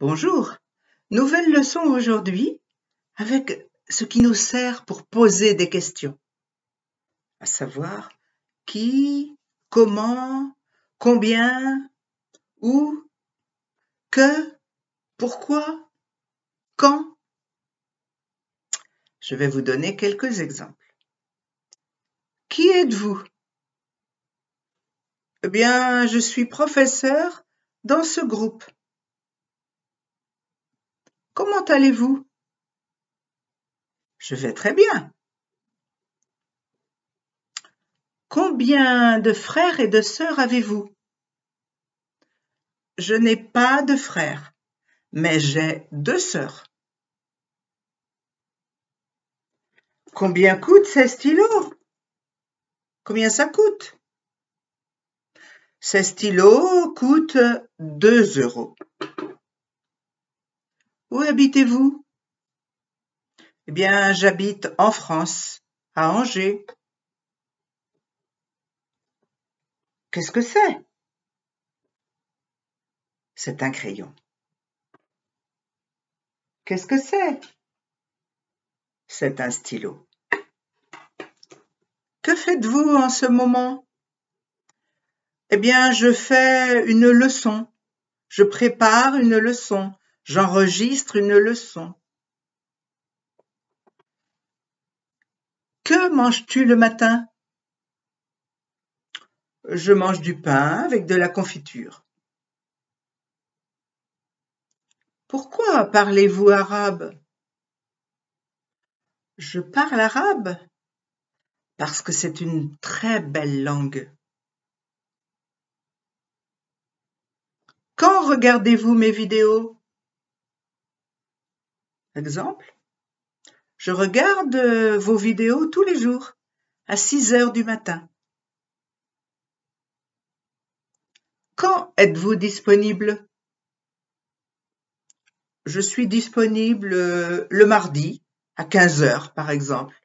Bonjour. Nouvelle leçon aujourd'hui avec ce qui nous sert pour poser des questions. À savoir qui, comment, combien, où, que, pourquoi, quand. Je vais vous donner quelques exemples. Qui êtes-vous Eh bien, je suis professeur dans ce groupe. Comment allez-vous Je vais très bien. Combien de frères et de sœurs avez-vous Je n'ai pas de frères, mais j'ai deux sœurs. Combien coûtent ces stylos Combien ça coûte Ces stylos coûtent 2 euros. Où habitez-vous Eh bien, j'habite en France, à Angers. Qu'est-ce que c'est C'est un crayon. Qu'est-ce que c'est C'est un stylo. Que faites-vous en ce moment Eh bien, je fais une leçon. Je prépare une leçon. J'enregistre une leçon. Que manges-tu le matin Je mange du pain avec de la confiture. Pourquoi parlez-vous arabe Je parle arabe parce que c'est une très belle langue. Quand regardez-vous mes vidéos Exemple Je regarde euh, vos vidéos tous les jours à 6 heures du matin. Quand êtes-vous disponible Je suis disponible euh, le mardi à 15 heures, par exemple.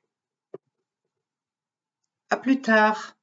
À plus tard.